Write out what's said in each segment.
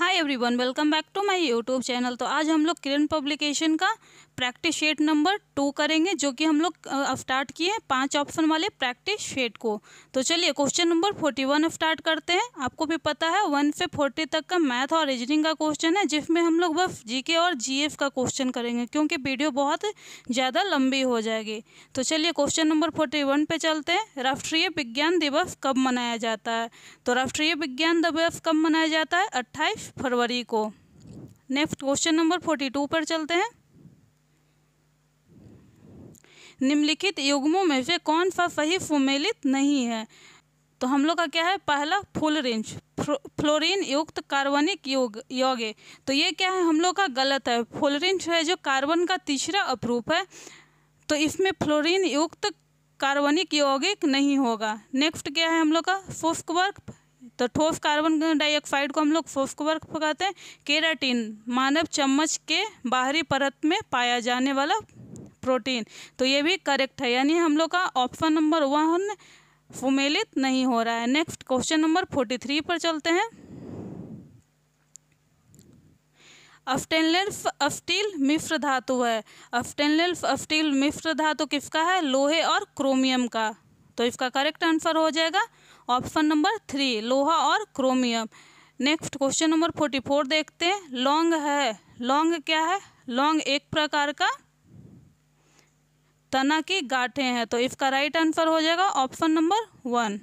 hi everyone welcome back to my YouTube channel तो आज हम लोग किरण पब्लिकेशन का प्रैक्टिस शेड नंबर टू करेंगे जो कि हम लोग स्टार्ट किए हैं पांच ऑप्शन वाले प्रैक्टिस शेड को तो चलिए question number forty one start करते हैं आपको भी पता है वन से फोर्टी तक का मैथ और रीजनिंग का क्वेश्चन है जिसमें हम लोग बस जीके और जीएफ का क्वेश्चन करेंगे क्योंकि वीडियो बहुत ज़्यादा लंबी हो जाएगी तो चलिए क्वेश्चन नंबर फोर्टी वन पर चलते हैं राष्ट्रीय विज्ञान दिवस कब मनाया जाता है तो राष्ट्रीय विज्ञान दिवस कब मनाया जाता है अट्ठाईस फरवरी को next question number forty two पर चलते हैं निम्नलिखित युग्मों में से कौन सा सही सुमेलित नहीं है तो हम लोग का क्या है पहला फुल रेंज फ्लोरीन युक्त कार्बनिक योग योगे तो ये क्या है हम लोग का गलत है फुल रेंज है जो कार्बन का तीसरा अपरूप है तो इसमें फ्लोरीन युक्त कार्बनिक यौगिक नहीं होगा नेक्स्ट क्या है हम लोग का शुष्क वर्क तो ठोस कार्बन डाइऑक्साइड को हम लोग शुष्क वर्क कहते हैं केराटीन मानव चम्मच के बाहरी परत में पाया जाने वाला प्रोटीन तो ये भी करेक्ट है यानी हम लोग का ऑप्शन नंबर वन फुमेलित नहीं हो रहा है next question number forty three पर चलते हैं अफ्टेनलेल्फ अफ्टील मिश्र धातु है अफ्टेनलेल्फ अफ्टील मिश्र धातु किसका है लोहे और क्रोमियम का तो इसका करेक्ट आंसर हो जाएगा ऑप्शन नंबर थ्री लोहा और chromium next question number forty four देखते हैं लौंग है लौंग क्या है लौंग एक प्रकार का तना की गांठें हैं तो इसका राइट आंसर हो जाएगा option number one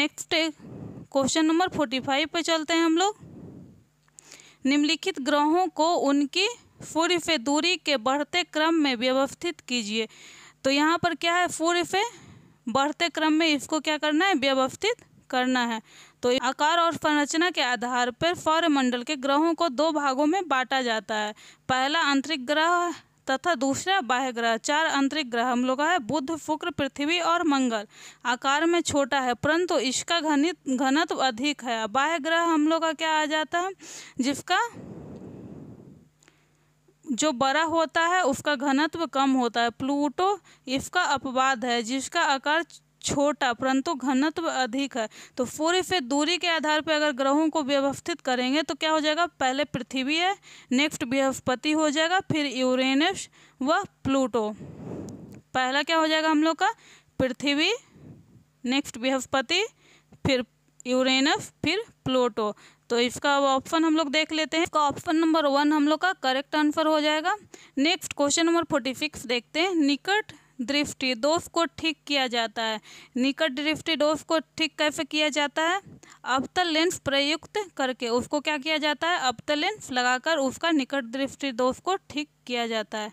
next question number forty five पर चलते हैं हम लोग निम्नलिखित ग्रहों को उनकी सूर्य से दूरी के बढ़ते क्रम में व्यवस्थित कीजिए तो यहाँ पर क्या है सूर्य से बढ़ते क्रम में इसको क्या करना है व्यवस्थित करना है तो आकार और संरचना के आधार पर सौर्यमंडल के ग्रहों को दो भागों में बांटा जाता है पहला आंतरिक ग्रह तथा दूसरा बाह्य ग्रह चार आंतरिक ग्रह हम लोग है बुध शुक्र पृथ्वी और मंगल आकार में छोटा है परंतु इसका घनित घनत्व अधिक है बाह्य ग्रह हम लोग का क्या आ जाता है जिसका जो बड़ा होता है उसका घनत्व कम होता है प्लूटो इसका अपवाद है जिसका आकार छोटा परंतु घनत्व अधिक है तो पूरी फिर दूरी के आधार पर अगर ग्रहों को व्यवस्थित करेंगे तो क्या हो जाएगा पहले पृथ्वी है नेक्स्ट बृहस्पति हो जाएगा फिर यूरेनस व प्लूटो पहला क्या हो जाएगा हम लोग का पृथ्वी नेक्स्ट बृहस्पति फिर यूरेनस फिर प्लूटो तो इसका ऑप्शन हम लोग देख लेते हैं इसका ऑप्शन नंबर वन हम लोग का करेक्ट आंसर हो जाएगा next question number forty six देखते हैं निकट दृष्टि दोष को ठीक किया जाता है निकट दृष्टि दोष को ठीक कैसे किया जाता है अबतल लेंस प्रयुक्त करके उसको क्या किया जाता है अबतल लेंस लगाकर उसका निकट दृष्टि दोष को ठीक किया जाता है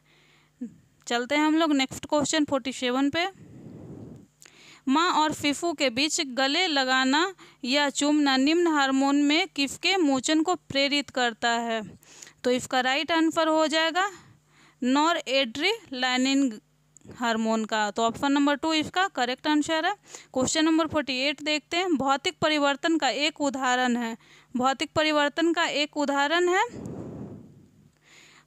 चलते हैं हम लोग नेक्स्ट क्वेश्चन फोर्टी सेवन पे माँ और फिफू के बीच गले लगाना या चूमना निम्न हार्मोन में किसके मोचन को प्रेरित करता है तो इसका राइट आंसर हो जाएगा नॉर एड्री लाइनिंग हार्मोन का तो ऑप्शन नंबर टू इसका करेक्ट आंसर है क्वेश्चन नंबर फोर्टी एट देखते हैं भौतिक परिवर्तन का एक उदाहरण है भौतिक परिवर्तन का एक उदाहरण है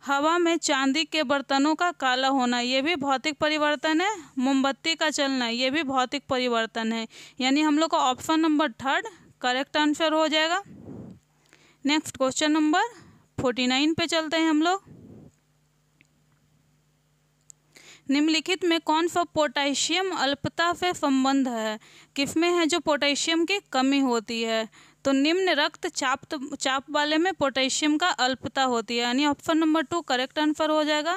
हवा में चांदी के बर्तनों का काला होना ये भी भौतिक परिवर्तन है मोमबत्ती का चलना ये भी भौतिक परिवर्तन है यानी हम लोग का option number third correct answer हो जाएगा next question number forty nine पे चलते हैं हम लोग निम्नलिखित में कौन सा पोटेशियम अल्पता से संबंध है किसमें है जो पोटेशियम की कमी होती है तो निम्न रक्त चाप चाप वाले में पोटेशियम का अल्पता होती है यानी option number two correct answer हो जाएगा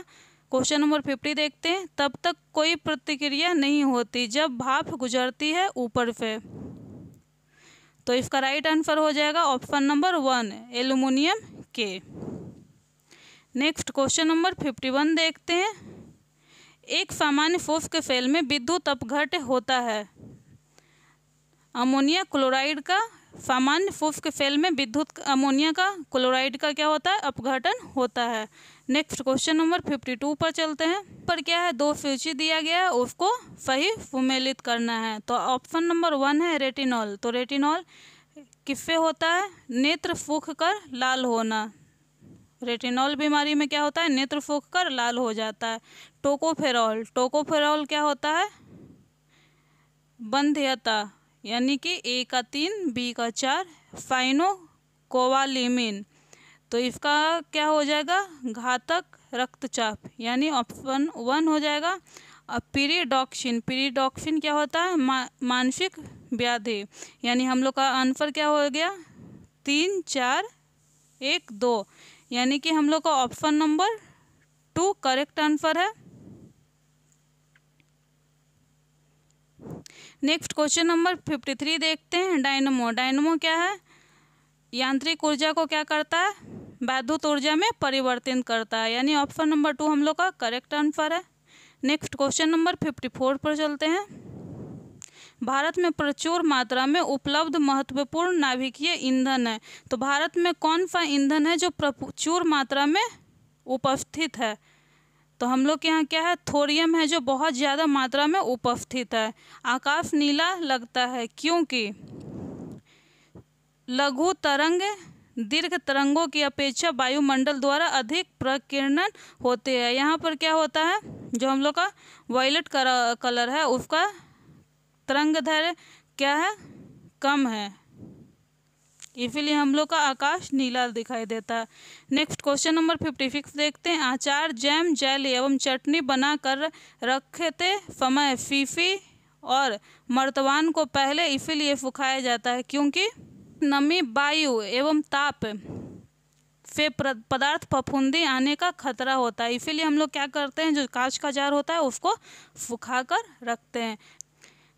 क्वेश्चन नंबर फिफ्टी देखते हैं तब तक कोई प्रतिक्रिया नहीं होती जब भाप गुजरती है ऊपर से तो इसका राइट आंसर हो जाएगा ऑप्शन नंबर वन एल्यूमिनियम के next question number fifty one देखते हैं एक सामान्य शुष्क सेल में विद्युत अपघट होता है अमोनिया क्लोराइड का सामान्य शुष्क सेल में विद्युत अमोनिया का क्लोराइड का क्या होता है अपघटन होता है next question number fifty two पर चलते हैं पर क्या है दो सूची दिया गया है उसको सही सुमेलित करना है तो ऑप्शन नंबर वन है रेटिनॉल तो रेटिनॉल किससे होता है नेत्र सूख कर लाल होना रेटिनॉल बीमारी में क्या होता है नेत्र फूक कर लाल हो जाता है टोकोफेरॉल टोकोफेरॉल क्या होता है बंध्यता यानी कि ए का तीन बी का चार फाइनो कोवालिमिन तो इसका क्या हो जाएगा घातक रक्तचाप यानी ऑप्शन वन हो जाएगा अब पीरीडॉक्सिन पीरीडॉक्सिन क्या होता है मा, मानसिक व्याधि यानी हम लोग का आंसर क्या हो गया तीन चार एक दो यानी कि हम लोग का option number two correct answer है next question number fifty three देखते हैं डायनमो डायनमो क्या है यांत्रिक ऊर्जा को क्या करता है वैद्युत ऊर्जा में परिवर्तित करता है यानी ऑप्शन नंबर टू हम लोग का करेक्ट आंसर है next question number fifty four पर चलते हैं भारत में प्रचुर मात्रा में उपलब्ध महत्वपूर्ण नाभिकीय ईंधन है तो भारत में कौन सा ईंधन है जो प्रचुर मात्रा में उपस्थित है तो हम लोग के यहाँ क्या है थोरियम है जो बहुत ज़्यादा मात्रा में उपस्थित है आकाश नीला लगता है क्योंकि लघु तरंग दीर्घ तरंगों की अपेक्षा वायुमंडल द्वारा अधिक प्रकीर्णन होते हैं यहाँ पर क्या होता है जो हम लोग का वायलेट कलर है उसका तरंग दैर्घ्य क्या है कम है इसीलिए हम लोग का आकाश नीला दिखाई देता है next question number fifty six देखते हैं आचार जैम जैली एवं चटनी बनाकर थे समय फीफी और मर्तवान को पहले इसीलिए सुखाया जाता है क्योंकि नमी वायु एवं ताप से पदार्थ फफूंदी आने का खतरा होता है इसीलिए हम लोग क्या करते हैं जो कांच का जार होता है उसको सुखा कर रखते हैं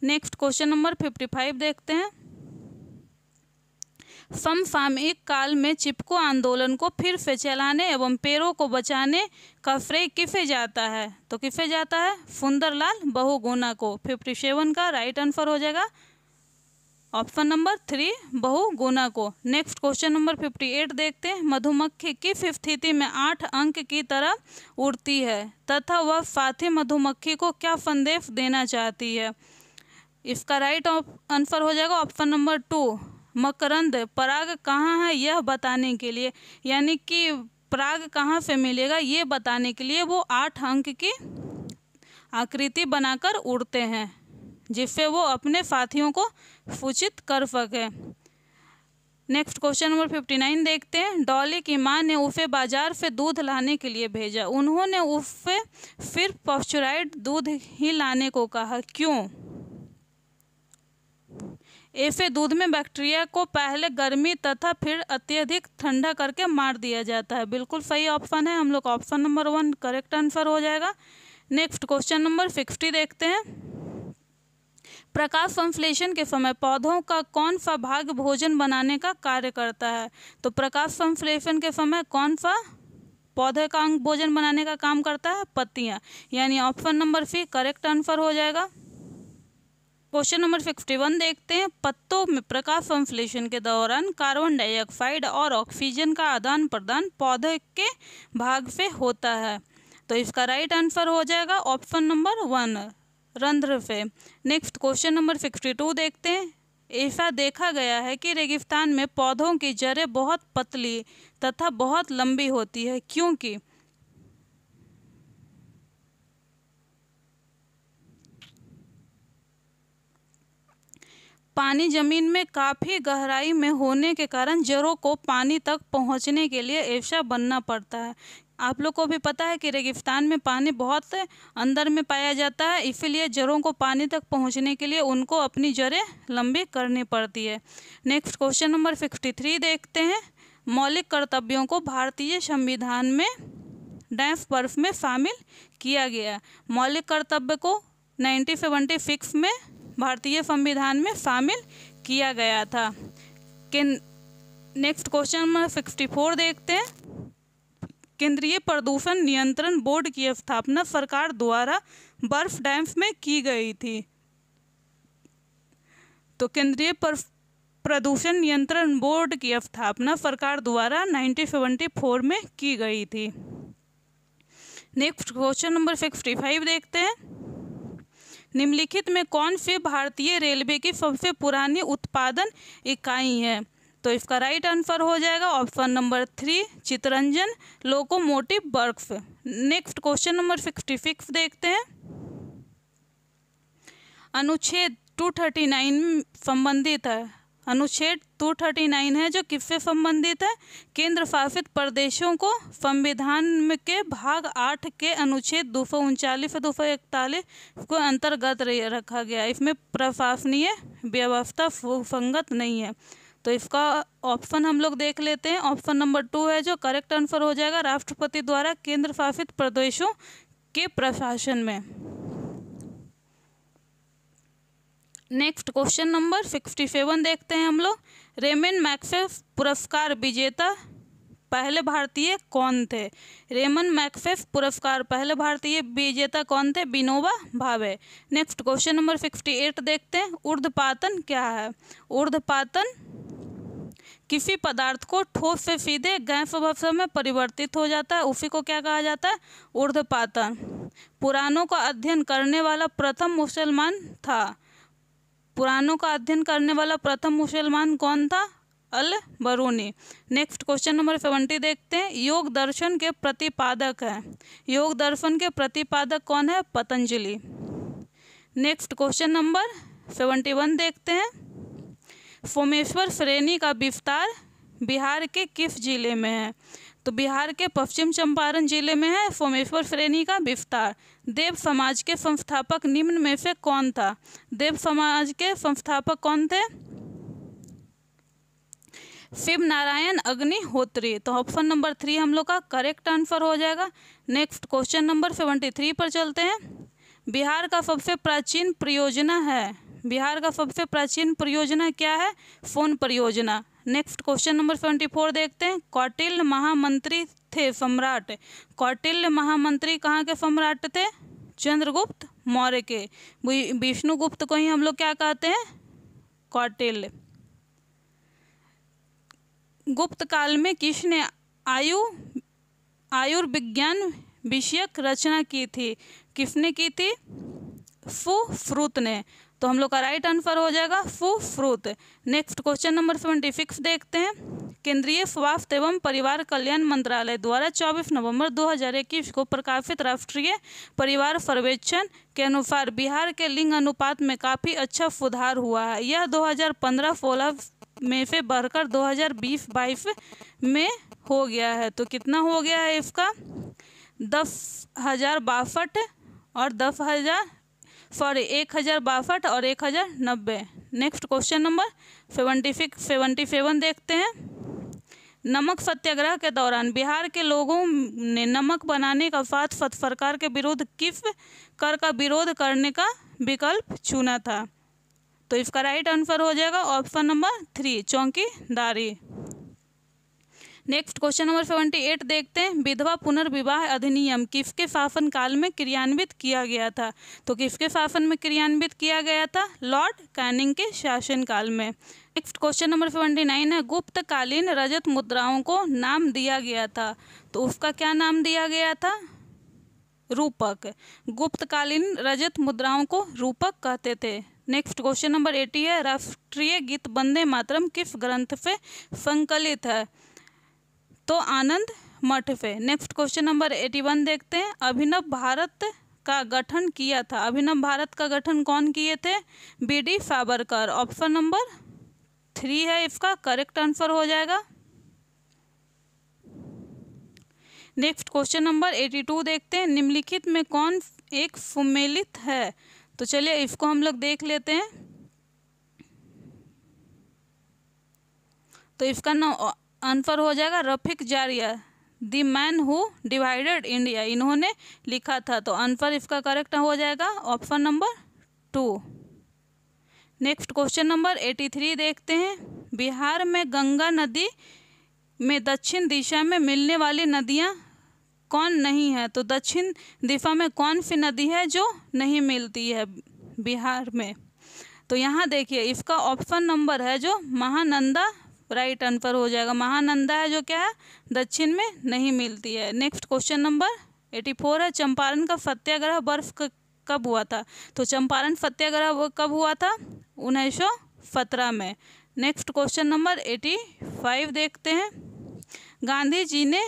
next question number fifty five देखते हैं फम फाम एक काल में चिपको आंदोलन को फिर से चलाने एवं पेड़ों को बचाने का फ्रेय किफे जाता है तो किफे जाता है फुंदरलाल बहुगुना को फिफ्टी सेवन का राइट आंसर हो जाएगा ऑप्शन नंबर थ्री बहुगुना को next question number fifty eight देखते हैं मधुमक्खी किस स्थिति में आठ अंक की तरह उड़ती है तथा वह साथी मधुमक्खी को क्या संदेश देना चाहती है इसका राइट आंसर हो जाएगा ऑप्शन नंबर टू मकरंद पराग कहाँ है यह बताने के लिए यानी कि पराग कहाँ से मिलेगा ये बताने के लिए वो आठ अंक की आकृति बनाकर उड़ते हैं जिससे वो अपने साथियों को सूचित कर सके next question number fifty nine देखते हैं डॉली की माँ ने उसे बाजार से दूध लाने के लिए भेजा उन्होंने उससे सिर्फ पॉस्चुराइड दूध ही लाने को कहा क्यों ऐसे दूध में बैक्टीरिया को पहले गर्मी तथा फिर अत्यधिक ठंडा करके मार दिया जाता है बिल्कुल सही ऑप्शन है हम लोग option number one correct answer हो जाएगा नेक्स्ट क्वेश्चन नंबर सिक्सटी देखते हैं प्रकाश संश्लेषण के समय पौधों का कौन सा भाग भोजन बनाने का कार्य करता है तो प्रकाश संश्लेषण के समय कौन सा पौधे का अंग भोजन बनाने का काम करता है पत्तियाँ यानी option number C correct answer हो जाएगा क्वेश्चन नंबर फिफ्टी वन देखते हैं पत्तों में प्रकाश संश्लेषण के दौरान कार्बन डाइऑक्साइड और ऑक्सीजन का आदान प्रदान पौधे के भाग से होता है तो इसका राइट आंसर हो जाएगा ऑप्शन नंबर वन रंध्र से next question number sixty two देखते हैं ऐसा देखा गया है कि रेगिस्तान में पौधों की जड़ें बहुत पतली तथा बहुत लंबी होती है क्योंकि पानी जमीन में काफ़ी गहराई में होने के कारण जड़ों को पानी तक पहुंचने के लिए एवसा बनना पड़ता है आप लोग को भी पता है कि रेगिस्तान में पानी बहुत अंदर में पाया जाता है इसीलिए जड़ों को पानी तक पहुंचने के लिए उनको अपनी जड़ें लंबी करनी पड़ती है next question number fifty three देखते हैं मौलिक कर्तव्यों को भारतीय संविधान में डैफ बर्फ में शामिल किया गया मौलिक कर्तव्य को सेवेंटी सिक्स में भारतीय संविधान में शामिल किया गया था कि next question number sixty four देखते हैं केंद्रीय प्रदूषण नियंत्रण बोर्ड की स्थापना सरकार द्वारा बर्फ डैम्स में की गई थी तो केंद्रीय प्रदूषण नियंत्रण बोर्ड की स्थापना सरकार द्वारा 1974 में की गई थी next question number sixty five देखते हैं निम्नलिखित में कौन से भारतीय रेलवे की सबसे पुरानी उत्पादन इकाई है तो इसका राइट आंसर हो जाएगा option number three Chittaranjan locomotive works next question number sixty six देखते हैं अनुच्छेद टू थर्टी नाइन संबंधित है अनुच्छेद 239 है जो किससे संबंधित है केंद्र शासित प्रदेशों को संविधान के भाग आठ के अनुच्छेद दो सौ उनचालीस दो सौ इकतालीस को अंतर्गत रखा गया इसमें प्रशासनीय व्यवस्था संगत नहीं है तो इसका ऑप्शन हम लोग देख लेते हैं ऑप्शन नंबर टू है जो करेक्ट आंसर हो जाएगा राष्ट्रपति द्वारा केंद्र शासित प्रदेशों के प्रशासन में next question number sixty seven देखते हैं हम लोग रेमन मैक्से पुरस्कार विजेता पहले भारतीय कौन थे रेमन मैक्सेस पुरस्कार पहले भारतीय विजेता कौन थे Vinoba Bhave next question number sixty eight देखते हैं ऊर्ध्वपातन क्या है ऊर्ध्वपातन किसी पदार्थ को ठोस से सीधे गैस अवस्था में परिवर्तित हो जाता है उसी को क्या कहा जाता है ऊर्ध्वपातन पुराणों का अध्ययन करने वाला प्रथम मुसलमान था पुराणों का अध्ययन करने वाला प्रथम मुसलमान कौन था Al Biruni next question number seventy देखते हैं योग दर्शन के प्रतिपादक हैं योग दर्शन के प्रतिपादक कौन है Patanjali next question number seventy one देखते हैं सोमेश्वर श्रेणी का विस्तार बिहार के किस जिले में है तो बिहार के पश्चिम चंपारण जिले में है सोमेश्वर श्रेणी का विस्तार देव समाज के संस्थापक निम्न में से कौन था देव समाज के संस्थापक कौन थे शिव नारायण अग्निहोत्री तो ऑप्शन नंबर थ्री हम लोग का करेक्ट आंसर हो जाएगा next question number seventy three पर चलते हैं बिहार का सबसे प्राचीन परियोजना है बिहार का सबसे प्राचीन परियोजना क्या है फोन परियोजना next question number seventy four देखते हैं कौटिल्य महामंत्री थे सम्राट कौटिल्य महामंत्री कहाँ के सम्राट थे चंद्रगुप्त मौर्य के विष्णुगुप्त को ही हम लोग क्या कहते हैं कौटिल्य गुप्त काल में किसने आयु आयुर्विज्ञान विषयक रचना की थी किसने की थी सुश्रुत ने तो हम लोग का राइट आंसर हो जाएगा फू फ्रूत next question number seventy six देखते हैं केंद्रीय स्वास्थ्य एवं परिवार कल्याण मंत्रालय द्वारा चौबीस नवंबर 2021 को प्रकाशित राष्ट्रीय परिवार सर्वेक्षण के अनुसार बिहार के लिंग अनुपात में काफ़ी अच्छा सुधार हुआ है यह 2015 हज़ार में से बढ़कर हज़ार में हो गया है तो कितना हो गया है इसका दस हज़ार बासठ और दस हज़ार फॉर एक हज़ार बासठ और एक हज़ार नब्बे next question number seventy six seventy seven देखते हैं नमक सत्याग्रह के दौरान बिहार के लोगों ने नमक बनाने का साथ साथ सरकार के विरुद्ध किस कर का विरोध करने का विकल्प चुना था तो इसका राइट आंसर हो जाएगा ऑप्शन नंबर थ्री चौंकीदारी next question number seventy eight देखते हैं विधवा पुनर्विवाह अधिनियम किसके शासनकाल में क्रियान्वित किया गया था तो किसके शासन में क्रियान्वित किया गया था लॉर्ड कैनिंग के शासनकाल में next question number seventy nine है गुप्तकालीन रजत मुद्राओं को नाम दिया गया था तो उसका क्या नाम दिया गया था रूपक गुप्तकालीन रजत मुद्राओं को रूपक कहते थे नेक्स्ट क्वेश्चन नंबर एटी है राष्ट्रीय गीत बंदे मातरम किस ग्रंथ से संकलित है तो आनंद मठ पे next question number eighty one देखते हैं अभिनव भारत का गठन किया था अभिनव भारत का गठन कौन किए थे B D Savarkar option number three है इसका करेक्ट आंसर हो जाएगा next question number eighty two देखते हैं निम्नलिखित में कौन एक सुमेलित है तो चलिए इसको हम लोग देख लेते हैं तो इसका ना आंसर हो जाएगा Rafiq Zakaria the man who divided India इन्होंने लिखा था तो आंसर इसका करेक्ट हो जाएगा option number two next question number eighty three देखते हैं बिहार में गंगा नदी में दक्षिण दिशा में मिलने वाली नदियाँ कौन नहीं है तो दक्षिण दिशा में कौन सी नदी है जो नहीं मिलती है बिहार में तो यहाँ देखिए इसका ऑप्शन नंबर है जो महानंदा राइट आंसर हो जाएगा महानंदा है जो क्या है दक्षिण में नहीं मिलती है next question number eighty four है चंपारण का सत्याग्रह बर्फ कब हुआ था तो चंपारण सत्याग्रह कब हुआ था उन्नीस सौ सत्रह में next question number eighty five देखते हैं गांधी जी ने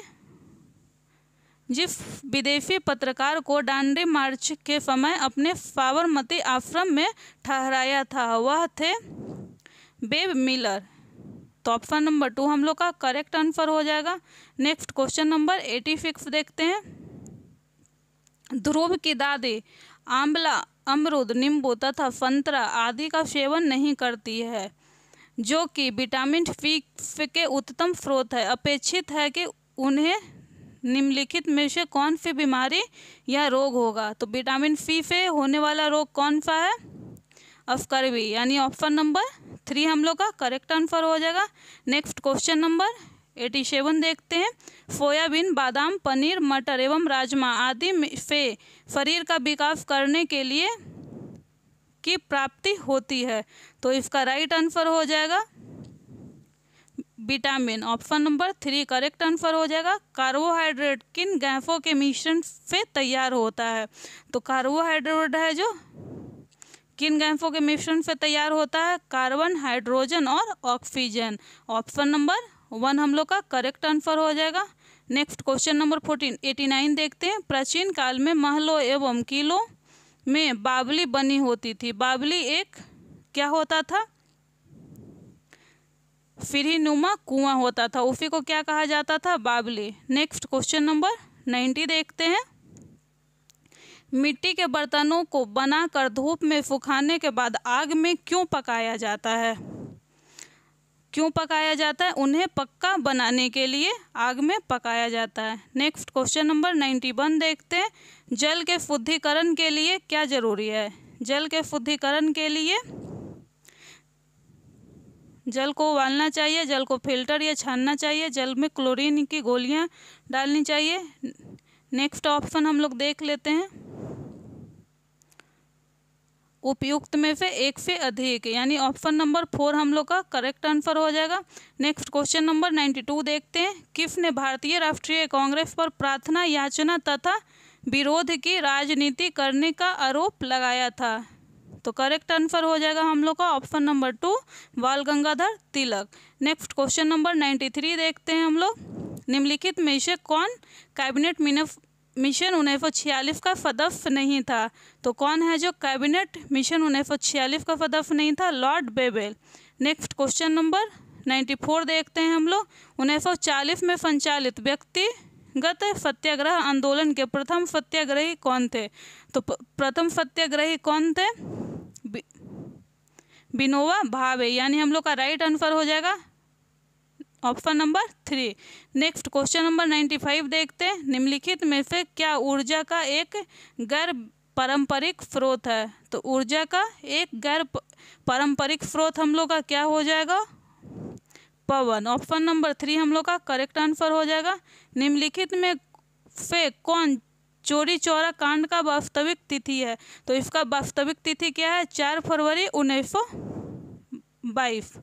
जिस विदेशी पत्रकार को डांडी मार्च के समय अपने साबरमती आश्रम में ठहराया था वह थे बेब मिलर तो ऑप्शन नंबर टू हम लोग का करेक्ट आंसर हो जाएगा next question number eighty six देखते हैं ध्रुव की दादी आंवला अमरुद नींबू तथा संतरा आदि का सेवन नहीं करती है जो कि विटामिन फी के उत्तम स्रोत है अपेक्षित है कि उन्हें निम्नलिखित में से कौन सी बीमारी या रोग होगा तो विटामिन सी से होने वाला रोग कौन सा है अफकरवी यानी ऑप्शन नंबर थ्री हम लोग का करेक्ट आंसर हो जाएगा next question number eighty seven देखते हैं सोयाबीन बादाम पनीर मटर एवं राजमा आदि से शरीर का विकास करने के लिए की प्राप्ति होती है तो इसका राइट आंसर हो जाएगा vitamin option number three correct answer हो जाएगा कार्बोहाइड्रेट किन गैसों के मिश्रण से तैयार होता है तो कार्बोहाइड्रेट है जो किन गैसों के मिश्रण से तैयार होता है कार्बन हाइड्रोजन और ऑक्सीजन ऑप्शन नंबर वन हम लोग का करेक्ट आंसर हो जाएगा next question number fourteen eighty nine देखते हैं प्राचीन काल में महलों एवं किलों में बावली बनी होती थी बावली एक क्या होता था फिर नुमा कुआं होता था उसी को क्या कहा जाता था बावली नेक्स्ट क्वेश्चन नंबर नाइन्टी देखते हैं मिट्टी के बर्तनों को बनाकर धूप में सुखाने के बाद आग में क्यों पकाया जाता है क्यों पकाया जाता है उन्हें पक्का बनाने के लिए आग में पकाया जाता है next question number ninety one देखते हैं जल के शुद्धिकरण के लिए क्या जरूरी है जल के शुद्धिकरण के लिए जल को उबालना चाहिए जल को फिल्टर या छानना चाहिए जल में क्लोरीन की गोलियां डालनी चाहिए नेक्स्ट ऑप्शन हम लोग देख लेते हैं उपयुक्त में से एक से अधिक यानी ऑप्शन नंबर फोर हम लोग का करेक्ट आंसर हो जाएगा next question number ninety two देखते हैं किसने भारतीय राष्ट्रीय कांग्रेस पर प्रार्थना याचना तथा विरोध की राजनीति करने का आरोप लगाया था तो करेक्ट आंसर हो जाएगा हम लोग का option number two Bal Gangadhar Tilak next question number ninety three देखते हैं हम लोग निम्नलिखित में से कौन कैबिनेट मिशन उन्नीस सौ छियालीस का फदफ नहीं था तो कौन है जो कैबिनेट मिशन उन्नीस सौ छियालीस का फदफ नहीं था lord Wavell next question number ninety four देखते हैं हम लोग उन्नीस सौ चालीस में संचालित व्यक्तिगत सत्याग्रह आंदोलन के प्रथम सत्याग्रही कौन थे तो प्रथम सत्याग्रही कौन थे बिनोवा भावे यानी हम लोग का राइट आंसर हो जाएगा option number three next question number ninety five देखते हैं निम्नलिखित में से क्या ऊर्जा का एक गैर पारंपरिक स्रोत है तो ऊर्जा का एक गैर पारंपरिक स्रोत हम लोग का क्या हो जाएगा पवन ऑप्शन नंबर थ्री हम लोग का करेक्ट आंसर हो जाएगा निम्नलिखित में से कौन चोरी चौरा कांड का वास्तविक तिथि है तो इसका वास्तविक तिथि क्या है चार फरवरी उन्नीस सौ बाईस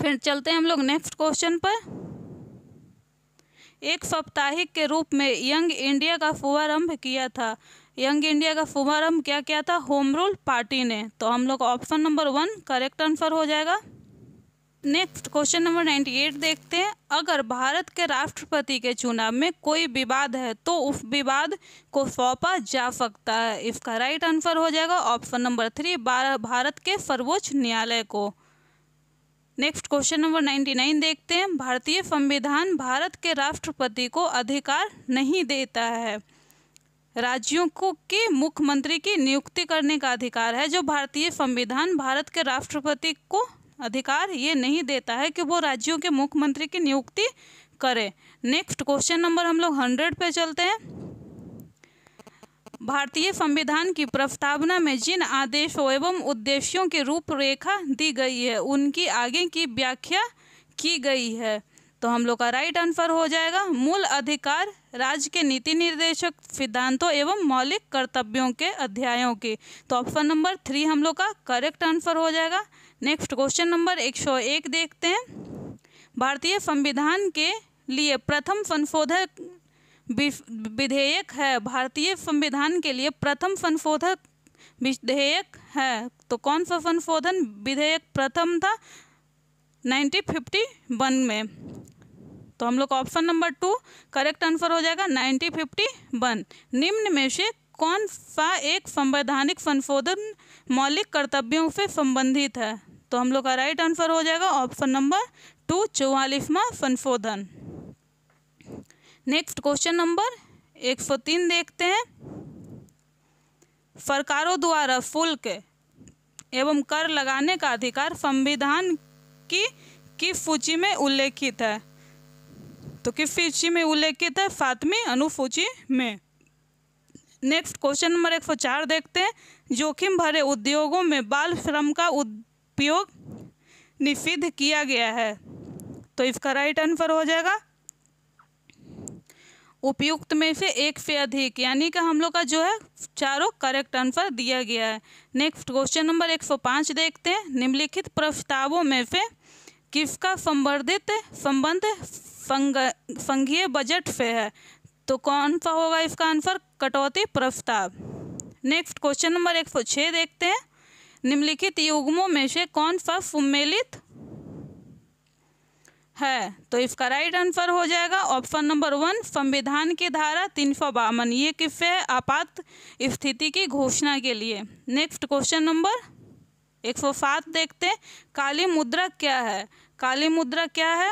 फिर चलते हैं हम लोग नेक्स्ट क्वेश्चन पर एक साप्ताहिक के रूप में यंग इंडिया का शुभारंभ किया था यंग इंडिया का शुभारंभ क्या किया था होम रूल पार्टी ने तो हम लोग option number one correct answer हो जाएगा next question number ninety eight देखते हैं अगर भारत के राष्ट्रपति के चुनाव में कोई विवाद है तो उस विवाद को सौंपा जा सकता है इसका राइट आंसर हो जाएगा ऑप्शन नंबर थ्री भारत के सर्वोच्च न्यायालय को next question number ninety nine देखते हैं भारतीय संविधान भारत के राष्ट्रपति को अधिकार नहीं देता है राज्यों को के मुख्यमंत्री की नियुक्ति करने का अधिकार है जो भारतीय संविधान भारत के राष्ट्रपति को अधिकार ये नहीं देता है कि वो राज्यों के मुख्यमंत्री की नियुक्ति करें नेक्स्ट क्वेश्चन नंबर हम लोग हंड्रेड पे चलते हैं भारतीय संविधान की प्रस्तावना में जिन आदेशों एवं उद्देश्यों की रूपरेखा दी गई है उनकी आगे की व्याख्या की गई है तो हम लोग का राइट आंसर हो जाएगा मूल अधिकार राज्य के नीति निर्देशक सिद्धांतों एवं मौलिक कर्तव्यों के अध्यायों के तो ऑप्शन नंबर थ्री हम लोग का करेक्ट आंसर हो जाएगा नेक्स्ट क्वेश्चन नंबर एक सौ एक देखते हैं भारतीय संविधान के लिए प्रथम संशोधक विधेयक है भारतीय संविधान के लिए प्रथम संशोधक विधेयक है तो कौन सा संशोधन विधेयक प्रथम था 1951 में तो हम लोग option number two correct answer हो जाएगा 1951 निम्न में से कौन सा एक संवैधानिक संशोधन मौलिक कर्तव्यों से संबंधित है तो हम लोग का राइट आंसर हो जाएगा ऑप्शन नंबर टू चौवालीसवा संशोधन नेक्स्ट क्वेश्चन नंबर एक सौ तीन देखते हैं सरकारों द्वारा शुल्क एवं कर लगाने का अधिकार संविधान की किस सूची में उल्लेखित है तो किस सूची में उल्लेखित है सातवीं अनुसूची में नेक्स्ट क्वेश्चन नंबर एक सौ चार देखते हैं जोखिम भरे उद्योगों में बाल श्रम का उपयोग निषिद्ध किया गया है तो इसका राइट आंसर हो जाएगा उपयुक्त में से एक से अधिक यानी कि हम लोग का जो है चारों करेक्ट आंसर दिया गया है नेक्स्ट क्वेश्चन नंबर एक सौ पाँच देखते हैं निम्नलिखित प्रस्तावों में से किसका संवर्धित संबंध संग संघीय बजट से है तो कौन सा होगा इसका आंसर कटौती प्रस्ताव नेक्स्ट क्वेश्चन नंबर एक सौ छः देखते हैं निम्नलिखित युग्मों में से कौन सा सुमेलित है तो इसका राइट आंसर हो जाएगा ऑप्शन नंबर वन संविधान की धारा तीन सौ बावन ये किससे है आपात स्थिति की घोषणा के लिए नेक्स्ट क्वेश्चन नंबर एक सौ सात देखते हैं काली मुद्रा क्या है काली मुद्रा क्या है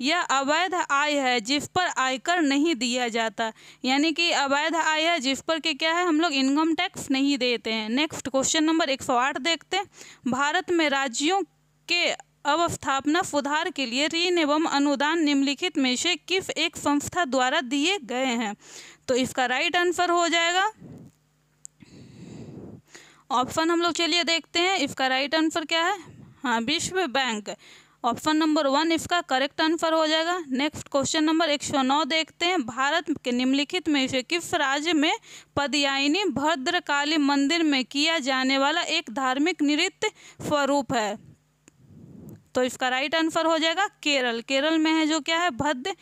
यह अवैध आय है जिस पर आयकर नहीं दिया जाता यानी कि अवैध आय है जिस पर के क्या है हम लोग इनकम टैक्स नहीं देते हैं नेक्स्ट क्वेश्चन नंबर एक सौ आठ देखते हैं भारत में राज्यों के अवस्थापना सुधार के लिए ऋण एवं अनुदान निम्नलिखित में से किस एक संस्था द्वारा दिए गए हैं तो इसका राइट आंसर हो जाएगा ऑप्शन हम लोग चलिए देखते हैं इसका राइट आंसर क्या है हाँ विश्व बैंक ऑप्शन नंबर वन इसका करेक्ट आंसर हो जाएगा नेक्स्ट क्वेश्चन नंबर एक सौ नौ देखते हैं भारत के निम्नलिखित में से किस राज्य में पदयायनी भद्रकाली मंदिर में किया जाने वाला एक धार्मिक नृत्य स्वरूप है तो इसका राइट आंसर हो जाएगा केरल केरल में है जो क्या है भद्र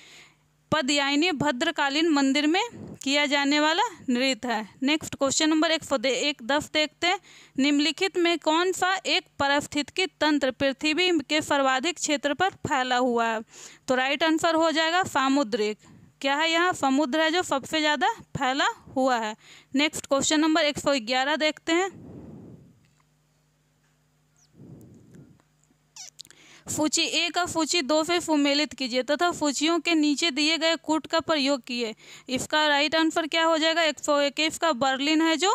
पद यानी भद्रकालीन मंदिर में किया जाने वाला नृत्य है नेक्स्ट क्वेश्चन नंबर एक सौ एक दस देखते हैं निम्नलिखित में कौन सा एक की तंत्र पृथ्वी के सर्वाधिक क्षेत्र पर फैला हुआ है तो राइट आंसर हो जाएगा सामुद्रिक क्या है यहाँ समुद्र है जो सबसे ज़्यादा फैला हुआ है नेक्स्ट क्वेश्चन नंबर एक सौ ग्यारह देखते हैं फूची ए का फूची दो से फुमेलित कीजिए तथा फूचियों के नीचे दिए गए कूट का प्रयोग किए इसका राइट आंसर क्या हो जाएगा एक सौ इक्कीस का बर्लिन है जो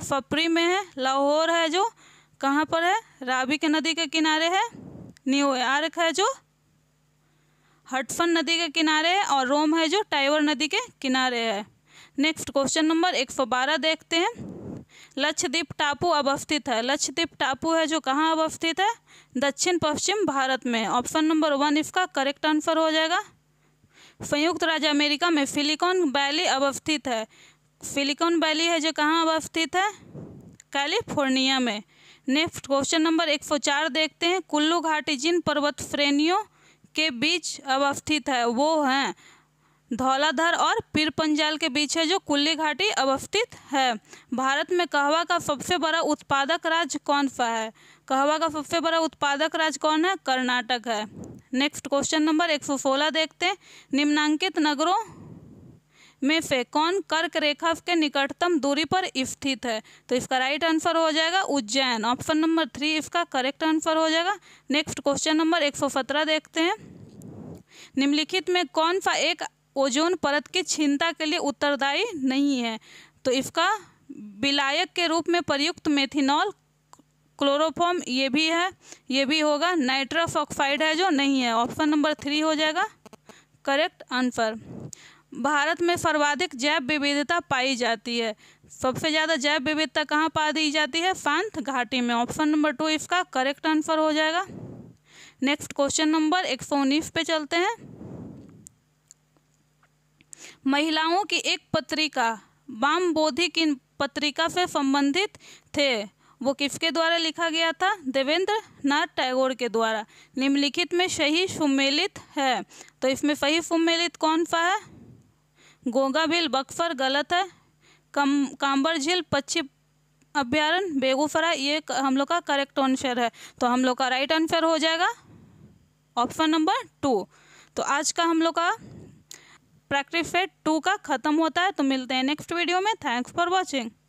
फपरी में है लाहौर है जो कहाँ पर है राबी के नदी के किनारे है न्यूयॉर्क है जो हटफन नदी के किनारे है और रोम है जो टाइवर नदी के किनारे है नेक्स्ट क्वेश्चन नंबर एक सौ बारह देखते हैं लक्षद्वीप टापू अवस्थित है लक्षद्वीप टापू है जो कहाँ अवस्थित है दक्षिण पश्चिम भारत में ऑप्शन नंबर वन इसका करेक्ट आंसर हो जाएगा संयुक्त राज्य अमेरिका में फिलिकॉन वैली अवस्थित है फिलिकॉन वैली है जो कहाँ अवस्थित है कैलिफोर्निया में नेक्स्ट क्वेश्चन नंबर एक सौ चार देखते हैं कुल्लू घाटी जिन पर्वत श्रेणियों के बीच अवस्थित है वो हैं धौलाधर और पीर पंजाल के बीच है जो कुल्ली घाटी अवस्थित है भारत में कहवा का सबसे बड़ा उत्पादक राज्य कौन सा है कहवा का सबसे बड़ा उत्पादक राज्य कौन है कर्नाटक है नेक्स्ट क्वेश्चन नंबर एक सौ सोलह देखते हैं निम्नांकित नगरों में से कौन कर्क रेखा के निकटतम दूरी पर स्थित है तो इसका राइट आंसर हो जाएगा उज्जैन ऑप्शन नंबर थ्री इसका करेक्ट आंसर हो जाएगा नेक्स्ट क्वेश्चन नंबर एक सौ सत्रह देखते हैं निम्नलिखित में कौन सा एक ओजोन परत की छिन्नता के लिए उत्तरदायी नहीं है तो इसका विलायक के रूप में प्रयुक्त मेथिनॉल क्लोरोफॉर्म ये भी है ये भी होगा नाइट्रस ऑक्साइड है जो नहीं है ऑप्शन नंबर थ्री हो जाएगा करेक्ट आंसर भारत में सर्वाधिक जैव विविधता पाई जाती है सबसे ज़्यादा जैव विविधता कहाँ पा दी जाती है शांत घाटी में ऑप्शन नंबर टू इसका करेक्ट आंसर हो जाएगा नेक्स्ट क्वेश्चन नंबर एक सौ उन्नीस पे चलते हैं महिलाओं की एक पत्रिका बोधी की पत्रिका से संबंधित थे वो किसके द्वारा लिखा गया था देवेंद्र नाथ टैगोर के द्वारा निम्नलिखित में सही सुमेलित है तो इसमें सही सुमेलित कौन सा है गोगा भील बक्सर गलत है कम कांबर झील पश्चिम अभ्यारण बेगूसराय ये हम लोग का करेक्ट आंसर है तो हम लोग का राइट आंसर हो जाएगा ऑप्शन नंबर टू तो आज का हम लोग का प्रैक्टिस सेट टू का खत्म होता है तो मिलते हैं नेक्स्ट वीडियो में थैंक्स फॉर वॉचिंग